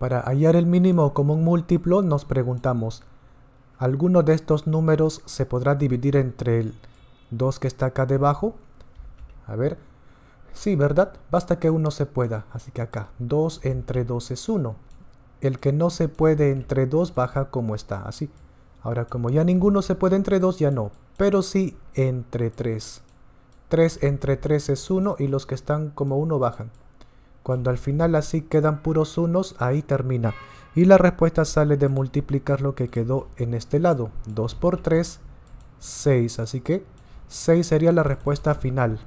Para hallar el mínimo común múltiplo nos preguntamos, ¿alguno de estos números se podrá dividir entre el 2 que está acá debajo? A ver, sí, ¿verdad? Basta que uno se pueda, así que acá, 2 entre 2 es 1. El que no se puede entre 2 baja como está, así. Ahora, como ya ninguno se puede entre 2, ya no, pero sí entre 3. 3 entre 3 es 1 y los que están como 1 bajan. Cuando al final así quedan puros unos, ahí termina. Y la respuesta sale de multiplicar lo que quedó en este lado. 2 por 3, 6. Así que 6 sería la respuesta final.